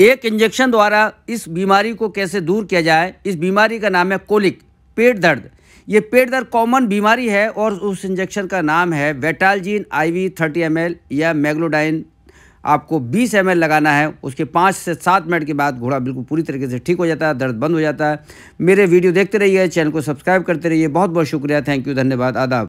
एक इंजेक्शन द्वारा इस बीमारी को कैसे दूर किया जाए इस बीमारी का नाम है कोलिक पेट दर्द ये पेट दर्द कॉमन बीमारी है और उस इंजेक्शन का नाम है वेटालजीन आईवी 30 एमएल या मैग्लोडाइन आपको 20 एम लगाना है उसके पाँच से सात मिनट के बाद घोड़ा बिल्कुल पूरी तरीके से ठीक हो जाता है दर्द बंद हो जाता है मेरे वीडियो देखते रहिए चैनल को सब्सक्राइब करते रहिए बहुत बहुत शुक्रिया थैंक यू धन्यवाद आदाब